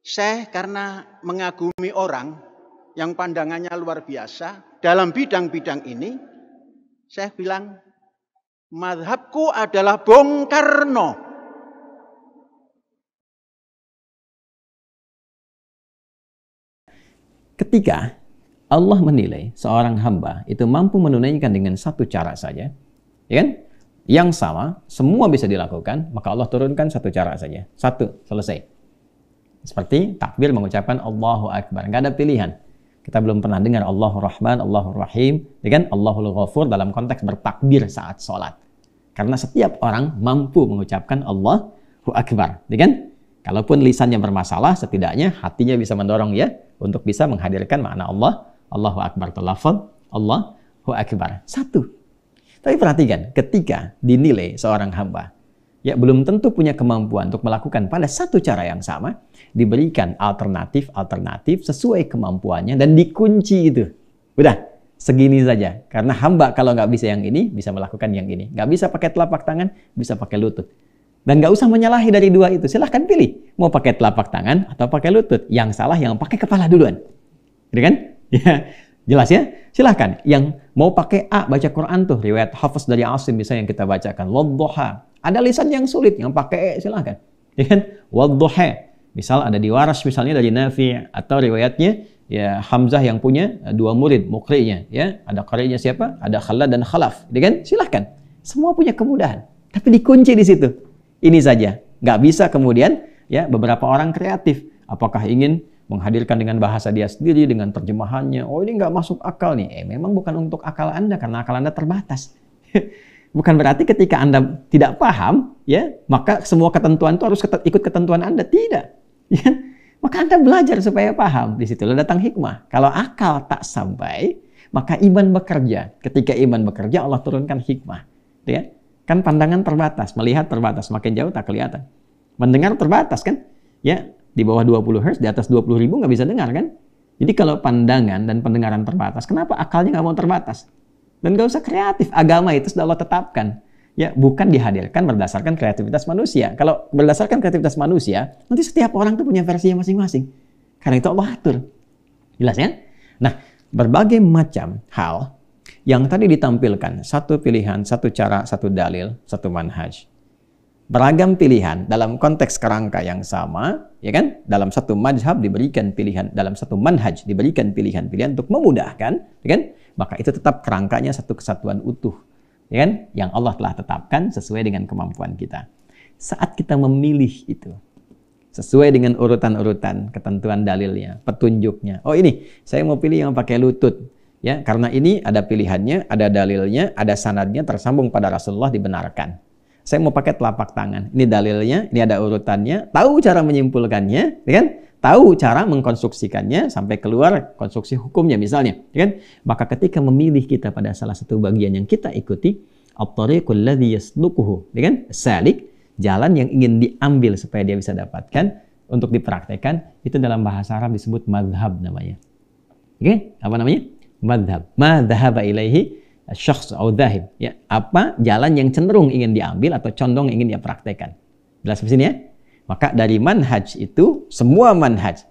Saya karena mengagumi orang yang pandangannya luar biasa dalam bidang-bidang ini, saya bilang, madhabku adalah Bung Karno. Ketika Allah menilai seorang hamba itu mampu menunaikan dengan satu cara saja, ya kan? Yang sama, semua bisa dilakukan, maka Allah turunkan satu cara saja. Satu, selesai. Seperti takbir mengucapkan Allahu Akbar. Nggak ada pilihan. Kita belum pernah dengar Allahu Rahman, Allahu Rahim, kan? Allahul Ghafur dalam konteks bertakbir saat sholat. Karena setiap orang mampu mengucapkan Allahu Akbar. kan? kalaupun lisannya bermasalah, setidaknya hatinya bisa mendorong ya untuk bisa menghadirkan makna Allah, Allahu Akbar atau Allahu Akbar. Satu. Tapi perhatikan, ketika dinilai seorang hamba ya belum tentu punya kemampuan untuk melakukan pada satu cara yang sama, diberikan alternatif-alternatif sesuai kemampuannya dan dikunci itu. Udah, segini saja. Karena hamba kalau nggak bisa yang ini, bisa melakukan yang ini. Nggak bisa pakai telapak tangan, bisa pakai lutut. Dan nggak usah menyalahi dari dua itu. Silahkan pilih. Mau pakai telapak tangan atau pakai lutut. Yang salah yang pakai kepala duluan. Gitu kan? Ya. Jelas ya? Silahkan. Yang mau pakai A, baca Quran tuh. Riwayat Hafiz dari Asim misalnya yang kita bacakan. Loddoha ada lisan yang sulit yang pakai silahkan. Ya kan? Wadduha. Misal ada di waras misalnya dari Nafi atau riwayatnya ya Hamzah yang punya eh, dua murid mukrinya ya ada karyanya siapa ada Khalad dan Khalaf ya kan silahkan semua punya kemudahan tapi dikunci di situ ini saja nggak bisa kemudian ya beberapa orang kreatif apakah ingin menghadirkan dengan bahasa dia sendiri dengan terjemahannya oh ini nggak masuk akal nih eh memang bukan untuk akal anda karena akal anda terbatas Bukan berarti ketika Anda tidak paham, ya, maka semua ketentuan itu harus ikut ketentuan Anda. Tidak. Ya. Maka Anda belajar supaya paham. Di situ datang hikmah. Kalau akal tak sampai, maka iman bekerja. Ketika iman bekerja, Allah turunkan hikmah. Gitu ya. Kan pandangan terbatas, melihat terbatas, makin jauh tak kelihatan. Mendengar terbatas kan? Ya, di bawah 20 Hz, di atas 20 ribu nggak bisa dengar kan? Jadi kalau pandangan dan pendengaran terbatas, kenapa akalnya nggak mau terbatas? Dan gak usah kreatif. Agama itu sudah Allah tetapkan. Ya, bukan dihadirkan berdasarkan kreativitas manusia. Kalau berdasarkan kreativitas manusia, nanti setiap orang tuh punya versinya masing-masing. Karena itu Allah atur. Jelas ya? Nah, berbagai macam hal yang tadi ditampilkan, satu pilihan, satu cara, satu dalil, satu manhaj. Beragam pilihan dalam konteks kerangka yang sama, ya kan? Dalam satu mazhab diberikan pilihan, dalam satu manhaj diberikan pilihan-pilihan untuk memudahkan, ya kan? maka itu tetap kerangkanya satu kesatuan utuh, ya kan? Yang Allah telah tetapkan sesuai dengan kemampuan kita. Saat kita memilih itu, sesuai dengan urutan-urutan, ketentuan dalilnya, petunjuknya. Oh ini, saya mau pilih yang pakai lutut. Ya, karena ini ada pilihannya, ada dalilnya, ada sanadnya tersambung pada Rasulullah dibenarkan. Saya mau pakai telapak tangan. Ini dalilnya, ini ada urutannya, tahu cara menyimpulkannya, ya kan? tahu cara mengkonstruksikannya sampai keluar konstruksi hukumnya misalnya, ya kan? Maka ketika memilih kita pada salah satu bagian yang kita ikuti, at-tariqul ladzi yasluquhu, ya kan? Salik, jalan yang ingin diambil supaya dia bisa dapatkan untuk dipraktekkan itu dalam bahasa Arab disebut madhab namanya. Oke, okay? apa namanya? Madhab. Madhaba ilaihi syakhs atau dhahib. Ya, apa jalan yang cenderung ingin diambil atau condong ingin dia praktekkan. Jelas di sini ya? Maka dari manhaj itu semua manhaj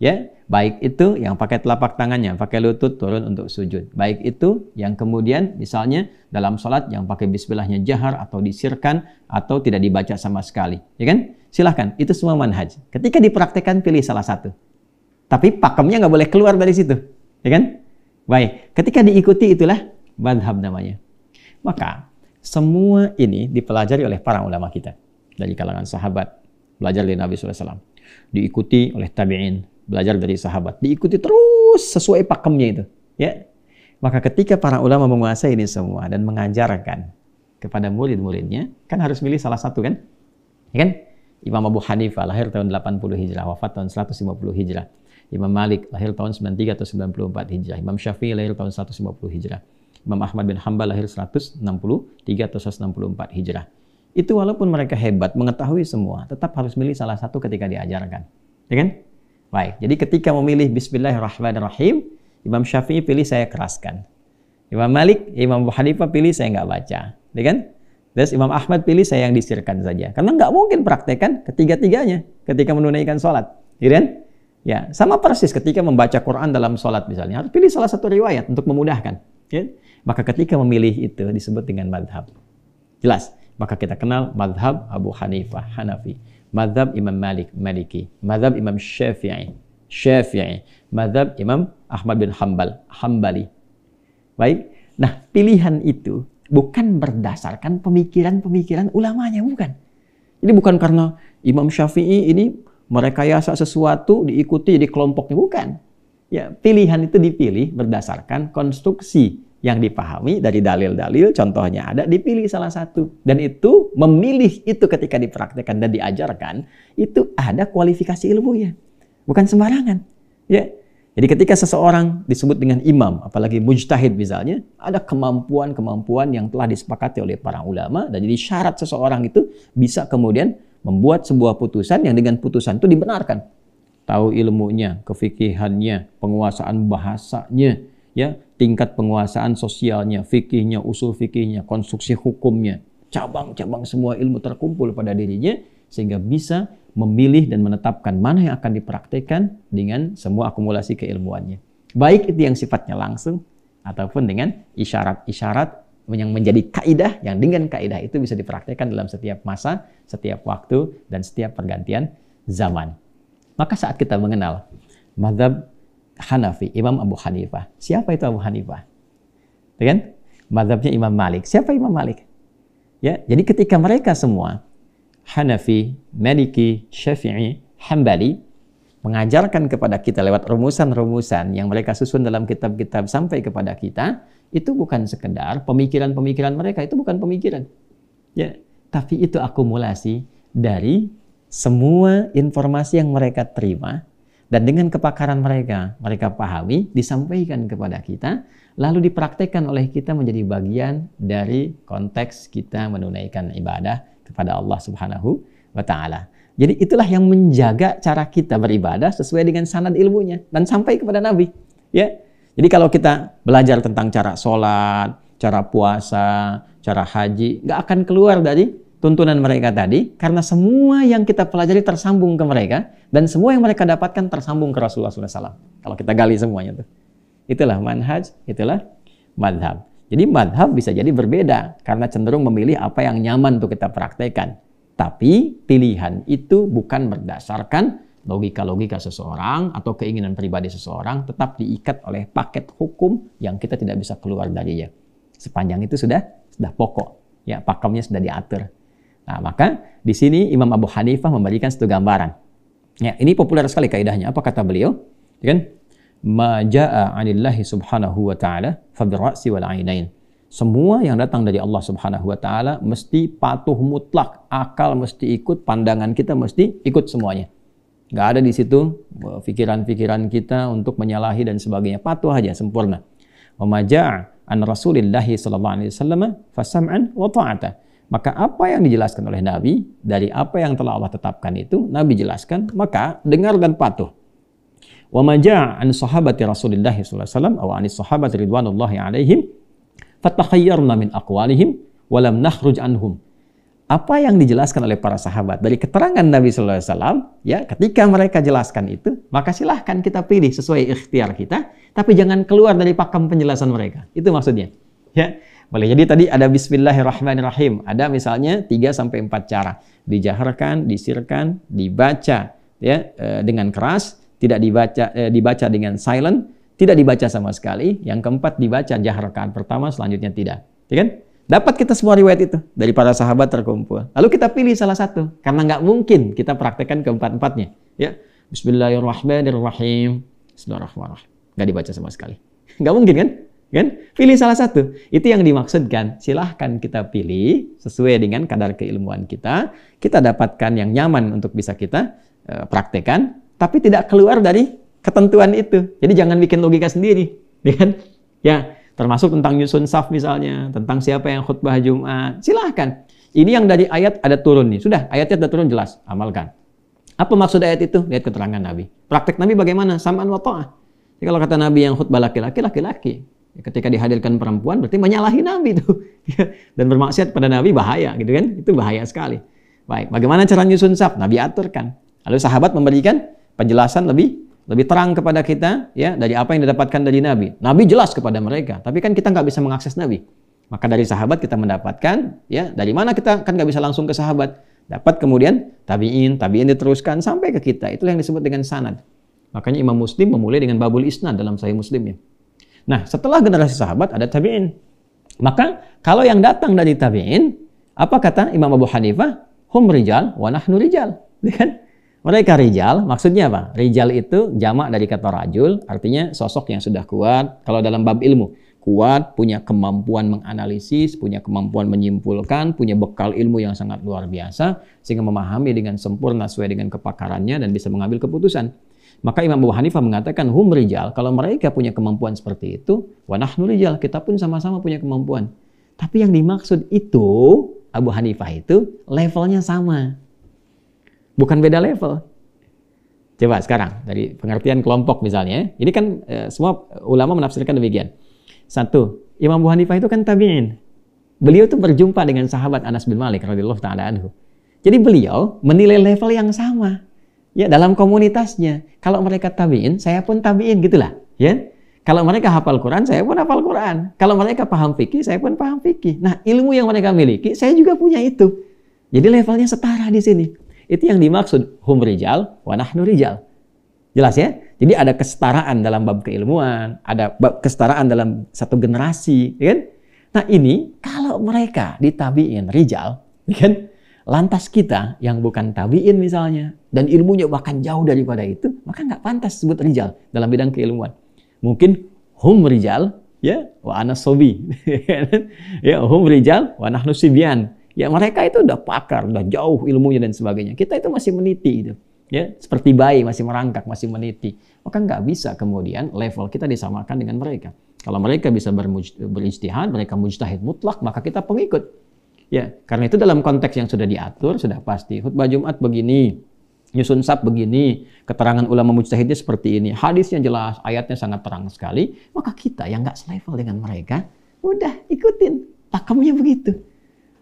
ya baik itu yang pakai telapak tangannya pakai lutut turun untuk sujud baik itu yang kemudian misalnya dalam sholat yang pakai bismillahnya jahar atau disirkan atau tidak dibaca sama sekali ya kan silahkan itu semua manhaj ketika dipraktekkan pilih salah satu tapi pakemnya nggak boleh keluar dari situ ya kan baik ketika diikuti itulah madhab namanya maka semua ini dipelajari oleh para ulama kita dari kalangan sahabat belajar dari Nabi SAW. Diikuti oleh tabi'in, belajar dari sahabat. Diikuti terus sesuai pakemnya itu. Ya, maka ketika para ulama menguasai ini semua dan mengajarkan kepada murid-muridnya, kan harus milih salah satu kan? Ya kan? Imam Abu Hanifah lahir tahun 80 Hijrah, wafat tahun 150 Hijrah. Imam Malik lahir tahun 93 atau 94 Hijrah. Imam Syafi'i lahir tahun 150 Hijrah. Imam Ahmad bin Hambal lahir 163 atau 164 Hijrah itu walaupun mereka hebat mengetahui semua, tetap harus milih salah satu ketika diajarkan. Ya kan? Baik, jadi ketika memilih Bismillahirrahmanirrahim, Imam Syafi'i pilih saya keraskan. Imam Malik, Imam Abu Hanifah pilih saya nggak baca. Ya kan? Terus Imam Ahmad pilih saya yang disirkan saja. Karena nggak mungkin praktekkan ketiga-tiganya ketika menunaikan sholat. Ya kan? Ya, sama persis ketika membaca Quran dalam sholat misalnya. Harus pilih salah satu riwayat untuk memudahkan. Ya? Kan? Maka ketika memilih itu disebut dengan madhab. Jelas? Maka kita kenal madhab Abu Hanifah, Hanafi. Madhab Imam Malik, Maliki. Madhab Imam Syafi'i, Syafi'i. Madhab Imam Ahmad bin Hambal, Hambali. Baik. Nah, pilihan itu bukan berdasarkan pemikiran-pemikiran ulamanya, bukan. ini bukan karena Imam Syafi'i ini merekayasa sesuatu diikuti di kelompoknya, bukan. Ya, pilihan itu dipilih berdasarkan konstruksi yang dipahami dari dalil-dalil, contohnya ada, dipilih salah satu. Dan itu memilih itu ketika dipraktekkan dan diajarkan, itu ada kualifikasi ilmu ya, Bukan sembarangan. Ya. Jadi ketika seseorang disebut dengan imam, apalagi mujtahid misalnya, ada kemampuan-kemampuan yang telah disepakati oleh para ulama, dan jadi syarat seseorang itu bisa kemudian membuat sebuah putusan yang dengan putusan itu dibenarkan. Tahu ilmunya, kefikihannya, penguasaan bahasanya, ya tingkat penguasaan sosialnya, fikihnya, usul fikihnya, konstruksi hukumnya, cabang-cabang semua ilmu terkumpul pada dirinya sehingga bisa memilih dan menetapkan mana yang akan dipraktekkan dengan semua akumulasi keilmuannya. Baik itu yang sifatnya langsung ataupun dengan isyarat-isyarat yang menjadi kaidah yang dengan kaidah itu bisa dipraktekkan dalam setiap masa, setiap waktu dan setiap pergantian zaman. Maka saat kita mengenal mazhab Hanafi, Imam Abu Hanifah. Siapa itu Abu Hanifah? kan? Madhabnya Imam Malik. Siapa Imam Malik? Ya, jadi ketika mereka semua Hanafi, Maliki, Syafi'i, Hambali mengajarkan kepada kita lewat rumusan-rumusan yang mereka susun dalam kitab-kitab sampai kepada kita, itu bukan sekedar pemikiran-pemikiran mereka, itu bukan pemikiran. Ya, tapi itu akumulasi dari semua informasi yang mereka terima dan dengan kepakaran mereka, mereka pahami, disampaikan kepada kita, lalu dipraktekkan oleh kita menjadi bagian dari konteks kita menunaikan ibadah kepada Allah Subhanahu wa taala. Jadi itulah yang menjaga cara kita beribadah sesuai dengan sanad ilmunya dan sampai kepada Nabi, ya. Jadi kalau kita belajar tentang cara sholat, cara puasa, cara haji, nggak akan keluar dari tuntunan mereka tadi karena semua yang kita pelajari tersambung ke mereka dan semua yang mereka dapatkan tersambung ke Rasulullah SAW. Kalau kita gali semuanya tuh. Itulah manhaj, itulah madhab. Jadi madhab bisa jadi berbeda karena cenderung memilih apa yang nyaman untuk kita praktekkan. Tapi pilihan itu bukan berdasarkan logika-logika seseorang atau keinginan pribadi seseorang tetap diikat oleh paket hukum yang kita tidak bisa keluar darinya. Sepanjang itu sudah sudah pokok, ya pakemnya sudah diatur. Nah, maka di sini Imam Abu Hanifah memberikan satu gambaran. Ya, ini populer sekali kaidahnya. Apa kata beliau? Ya kan? Ma 'anillahi subhanahu wa ta'ala fa birra'si wal 'ainain. Semua yang datang dari Allah Subhanahu wa taala mesti patuh mutlak, akal mesti ikut, pandangan kita mesti ikut semuanya. Nggak ada di situ pikiran-pikiran kita untuk menyalahi dan sebagainya. Patuh aja sempurna. Wa ma an Rasulillahi sallallahu alaihi wasallam fasam'an wa ta'ata maka apa yang dijelaskan oleh Nabi, dari apa yang telah Allah tetapkan itu, Nabi jelaskan, maka dengar dan patuh. Wa maja' an sahabati Rasulillah Wasallam aw anis sahabati ridwanullahi alaihim, fatakhayyarna min aqwalihim, walam nakhruj anhum. Apa yang dijelaskan oleh para sahabat dari keterangan Nabi Sallallahu Alaihi Wasallam ya ketika mereka jelaskan itu, maka silahkan kita pilih sesuai ikhtiar kita, tapi jangan keluar dari pakem penjelasan mereka. Itu maksudnya. Ya, boleh. Jadi tadi ada bismillahirrahmanirrahim. Ada misalnya 3 sampai 4 cara. Dijaharkan, disirkan, dibaca ya eh, dengan keras, tidak dibaca eh, dibaca dengan silent, tidak dibaca sama sekali. Yang keempat dibaca jaharkan pertama, selanjutnya tidak. Ya kan? Dapat kita semua riwayat itu dari para sahabat terkumpul. Lalu kita pilih salah satu karena nggak mungkin kita praktekkan keempat-empatnya. Ya, Bismillahirrahmanirrahim. Bismillahirrahmanirrahim. Gak dibaca sama sekali. Nggak mungkin kan? Kan? Pilih salah satu. Itu yang dimaksudkan. Silahkan kita pilih sesuai dengan kadar keilmuan kita. Kita dapatkan yang nyaman untuk bisa kita uh, eh, praktekan, tapi tidak keluar dari ketentuan itu. Jadi jangan bikin logika sendiri, ya kan? Ya, termasuk tentang nyusun saf misalnya, tentang siapa yang khutbah Jumat. Silahkan. Ini yang dari ayat ada turun nih. Sudah, ayatnya sudah turun jelas. Amalkan. Apa maksud ayat itu? Lihat keterangan Nabi. Praktek Nabi bagaimana? Samaan wa ta'ah. Jadi kalau kata Nabi yang khutbah laki-laki, laki-laki. Ya, ketika dihadirkan perempuan berarti menyalahi Nabi itu ya, dan bermaksiat pada Nabi bahaya gitu kan itu bahaya sekali baik bagaimana cara nyusun saf Nabi aturkan lalu sahabat memberikan penjelasan lebih lebih terang kepada kita ya dari apa yang didapatkan dari Nabi Nabi jelas kepada mereka tapi kan kita nggak bisa mengakses Nabi maka dari sahabat kita mendapatkan ya dari mana kita kan nggak bisa langsung ke sahabat dapat kemudian tabiin tabiin diteruskan sampai ke kita itulah yang disebut dengan sanad makanya Imam Muslim memulai dengan babul isnad dalam Sahih Muslimnya Nah, setelah generasi sahabat ada tabi'in. Maka kalau yang datang dari tabi'in, apa kata Imam Abu Hanifah? Hum rijal wa nahnu rijal. Iya kan? Mereka rijal, maksudnya apa? Rijal itu jamak dari kata rajul, artinya sosok yang sudah kuat. Kalau dalam bab ilmu, kuat, punya kemampuan menganalisis, punya kemampuan menyimpulkan, punya bekal ilmu yang sangat luar biasa, sehingga memahami dengan sempurna sesuai dengan kepakarannya dan bisa mengambil keputusan. Maka Imam Abu Hanifah mengatakan hum rijal, kalau mereka punya kemampuan seperti itu, wa nahnu rijal, kita pun sama-sama punya kemampuan. Tapi yang dimaksud itu Abu Hanifah itu levelnya sama. Bukan beda level. Coba sekarang dari pengertian kelompok misalnya, ya. ini kan e, semua ulama menafsirkan demikian. Satu, Imam Abu Hanifah itu kan tabi'in. Beliau tuh berjumpa dengan sahabat Anas bin Malik radhiyallahu taala anhu. Jadi beliau menilai level yang sama ya dalam komunitasnya. Kalau mereka tabiin, saya pun tabiin gitulah, ya. Kalau mereka hafal Quran, saya pun hafal Quran. Kalau mereka paham fikih, saya pun paham fikih. Nah, ilmu yang mereka miliki, saya juga punya itu. Jadi levelnya setara di sini. Itu yang dimaksud hum rijal wa nahnu rijal. Jelas ya? Jadi ada kesetaraan dalam bab keilmuan, ada bab kesetaraan dalam satu generasi, ya kan? Nah, ini kalau mereka ditabiin rijal, ya kan? Lantas kita yang bukan tabiin misalnya, dan ilmunya bahkan jauh daripada itu, maka nggak pantas sebut rijal dalam bidang keilmuan. Mungkin hum rijal, ya, wa sobi. ya, hum rijal, wa nahnu sibian. Ya, mereka itu udah pakar, udah jauh ilmunya dan sebagainya. Kita itu masih meniti itu. Ya, seperti bayi masih merangkak, masih meniti. Maka nggak bisa kemudian level kita disamakan dengan mereka. Kalau mereka bisa berijtihad, mereka mujtahid mutlak, maka kita pengikut. Ya, karena itu dalam konteks yang sudah diatur sudah pasti khutbah Jumat begini, nyusun sab begini, keterangan ulama mujtahidnya seperti ini, hadisnya jelas, ayatnya sangat terang sekali, maka kita yang nggak selevel dengan mereka, udah ikutin, pakamnya begitu.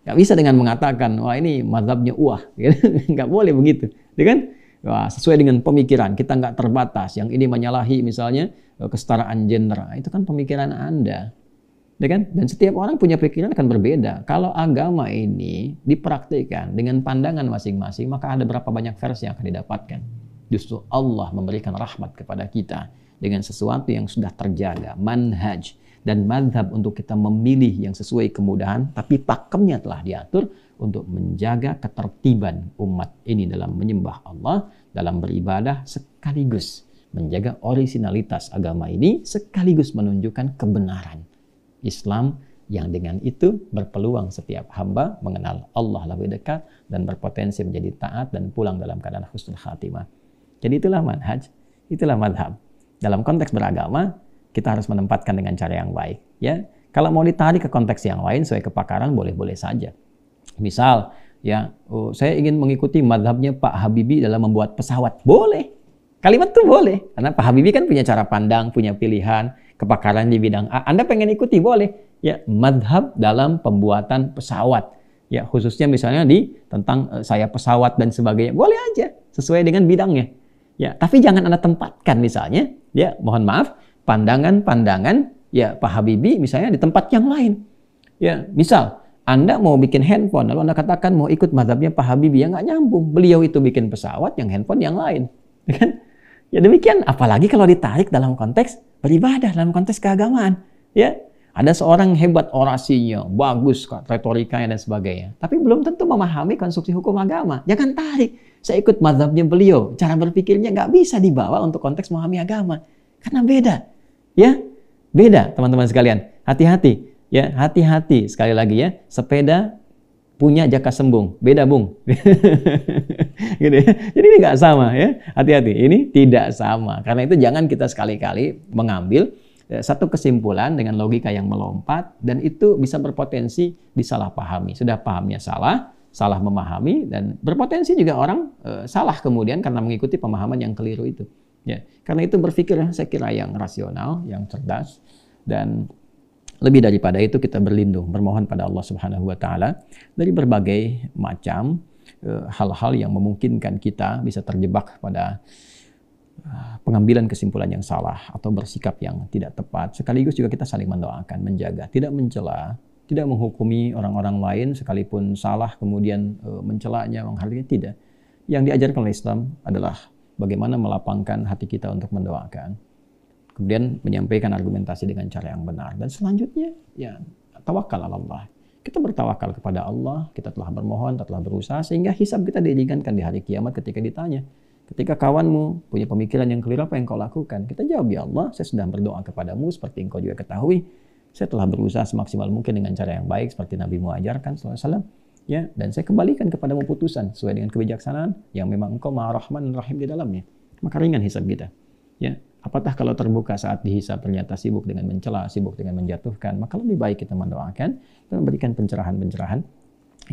Gak bisa dengan mengatakan, wah ini mazhabnya uah, gitu. gak boleh begitu, ya kan? Wah, sesuai dengan pemikiran, kita nggak terbatas, yang ini menyalahi misalnya eh, kesetaraan gender, nah, itu kan pemikiran Anda. Ya kan? Dan setiap orang punya pikiran akan berbeda. Kalau agama ini dipraktikkan dengan pandangan masing-masing, maka ada berapa banyak versi yang akan didapatkan. Justru Allah memberikan rahmat kepada kita dengan sesuatu yang sudah terjaga, manhaj dan madhab untuk kita memilih yang sesuai kemudahan, tapi pakemnya telah diatur untuk menjaga ketertiban umat ini dalam menyembah Allah, dalam beribadah sekaligus menjaga orisinalitas agama ini sekaligus menunjukkan kebenaran Islam yang dengan itu berpeluang setiap hamba mengenal Allah lebih dekat dan berpotensi menjadi taat dan pulang dalam keadaan husnul khatimah. Jadi itulah manhaj, itulah madhab. Dalam konteks beragama, kita harus menempatkan dengan cara yang baik. Ya, Kalau mau ditarik ke konteks yang lain, sesuai kepakaran, boleh-boleh saja. Misal, ya oh, saya ingin mengikuti madhabnya Pak Habibie dalam membuat pesawat. Boleh. Kalimat itu boleh. Karena Pak Habibie kan punya cara pandang, punya pilihan, kepakaran di bidang A. Anda pengen ikuti boleh ya madhab dalam pembuatan pesawat ya khususnya misalnya di tentang eh, saya pesawat dan sebagainya boleh aja sesuai dengan bidangnya ya tapi jangan anda tempatkan misalnya ya mohon maaf pandangan-pandangan ya Pak Habibie misalnya di tempat yang lain ya misal anda mau bikin handphone lalu anda katakan mau ikut mazhabnya Pak Habibie yang nggak nyambung beliau itu bikin pesawat yang handphone yang lain ya kan ya demikian apalagi kalau ditarik dalam konteks beribadah dalam konteks keagamaan. Ya, ada seorang hebat orasinya, bagus retorikanya dan sebagainya. Tapi belum tentu memahami konstruksi hukum agama. Jangan tarik. Saya ikut mazhabnya beliau. Cara berpikirnya nggak bisa dibawa untuk konteks memahami agama. Karena beda. Ya, beda teman-teman sekalian. Hati-hati. Ya, hati-hati sekali lagi ya. Sepeda punya jaka sembung. Beda, Bung. gitu ya. Jadi ini nggak sama ya. Hati-hati, ini tidak sama. Karena itu jangan kita sekali-kali mengambil eh, satu kesimpulan dengan logika yang melompat dan itu bisa berpotensi disalahpahami. Sudah pahamnya salah, salah memahami dan berpotensi juga orang e, salah kemudian karena mengikuti pemahaman yang keliru itu. Ya, karena itu berpikir saya kira yang rasional, yang cerdas dan lebih daripada itu kita berlindung, bermohon pada Allah Subhanahu wa taala dari berbagai macam e, hal-hal yang memungkinkan kita bisa terjebak pada e, pengambilan kesimpulan yang salah atau bersikap yang tidak tepat. Sekaligus juga kita saling mendoakan, menjaga, tidak mencela, tidak menghukumi orang-orang lain sekalipun salah kemudian e, mencelanya, menghargai tidak. Yang diajarkan oleh Islam adalah bagaimana melapangkan hati kita untuk mendoakan kemudian menyampaikan argumentasi dengan cara yang benar dan selanjutnya ya tawakal Allah kita bertawakal kepada Allah, kita telah bermohon, kita telah berusaha, sehingga hisab kita diringankan di hari kiamat ketika ditanya. Ketika kawanmu punya pemikiran yang keliru apa yang kau lakukan? Kita jawab, ya Allah, saya sedang berdoa kepadamu seperti engkau juga ketahui. Saya telah berusaha semaksimal mungkin dengan cara yang baik seperti Nabi mu ajarkan salam Ya, dan saya kembalikan kepadamu putusan sesuai dengan kebijaksanaan yang memang engkau maha rahman dan rahim di dalamnya. Maka ringan hisab kita. Ya, Apatah kalau terbuka saat dihisap ternyata sibuk dengan mencela, sibuk dengan menjatuhkan, maka lebih baik kita mendoakan dan memberikan pencerahan-pencerahan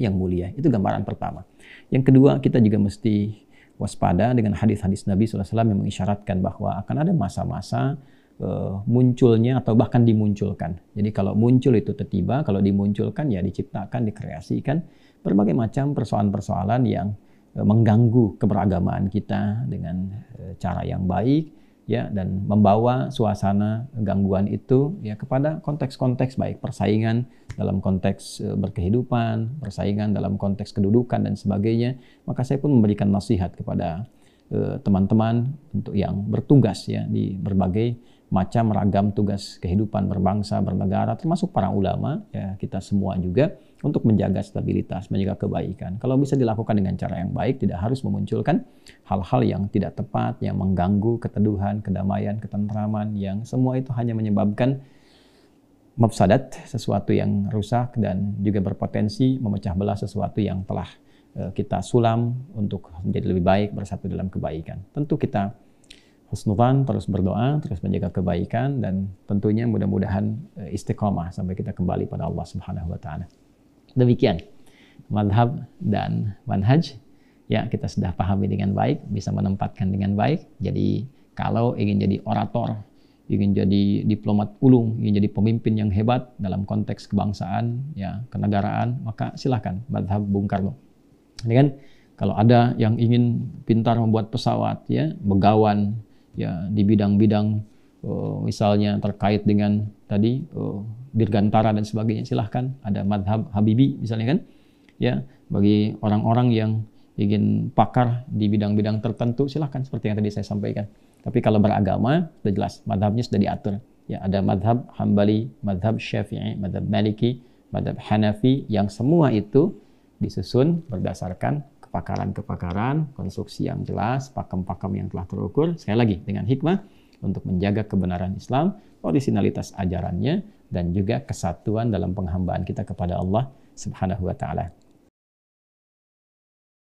yang mulia. Itu gambaran pertama. Yang kedua, kita juga mesti waspada dengan hadis-hadis Nabi SAW yang mengisyaratkan bahwa akan ada masa-masa eh, munculnya atau bahkan dimunculkan. Jadi kalau muncul itu tiba, kalau dimunculkan ya diciptakan, dikreasikan berbagai macam persoalan-persoalan yang eh, mengganggu keberagamaan kita dengan eh, cara yang baik, ya dan membawa suasana gangguan itu ya kepada konteks-konteks baik persaingan dalam konteks e, berkehidupan, persaingan dalam konteks kedudukan dan sebagainya, maka saya pun memberikan nasihat kepada e, teman-teman untuk yang bertugas ya di berbagai macam ragam tugas kehidupan berbangsa, bernegara termasuk para ulama ya kita semua juga untuk menjaga stabilitas, menjaga kebaikan. Kalau bisa dilakukan dengan cara yang baik, tidak harus memunculkan hal-hal yang tidak tepat, yang mengganggu keteduhan, kedamaian, ketentraman, yang semua itu hanya menyebabkan mafsadat, sesuatu yang rusak dan juga berpotensi memecah belah sesuatu yang telah eh, kita sulam untuk menjadi lebih baik bersatu dalam kebaikan. Tentu kita husnudzan terus berdoa, terus menjaga kebaikan dan tentunya mudah-mudahan eh, istiqomah sampai kita kembali pada Allah Subhanahu wa taala. Demikian madhab dan manhaj. Ya, kita sudah pahami dengan baik, bisa menempatkan dengan baik. Jadi kalau ingin jadi orator, ingin jadi diplomat ulung, ingin jadi pemimpin yang hebat dalam konteks kebangsaan, ya, kenegaraan, maka silahkan madhab Bung Karno. ini kan kalau ada yang ingin pintar membuat pesawat, ya, begawan, ya, di bidang-bidang, uh, misalnya terkait dengan tadi uh, Dirgantara dan sebagainya silahkan ada madhab Habibi misalnya kan ya bagi orang-orang yang ingin pakar di bidang-bidang tertentu silahkan seperti yang tadi saya sampaikan tapi kalau beragama sudah jelas madhabnya sudah diatur ya ada madhab Hambali madhab Syafi'i madhab Maliki madhab Hanafi yang semua itu disusun berdasarkan kepakaran-kepakaran, konstruksi yang jelas, pakem-pakem yang telah terukur, sekali lagi dengan hikmah untuk menjaga kebenaran Islam, originalitas ajarannya, dan juga kesatuan dalam penghambaan kita kepada Allah Subhanahu wa taala.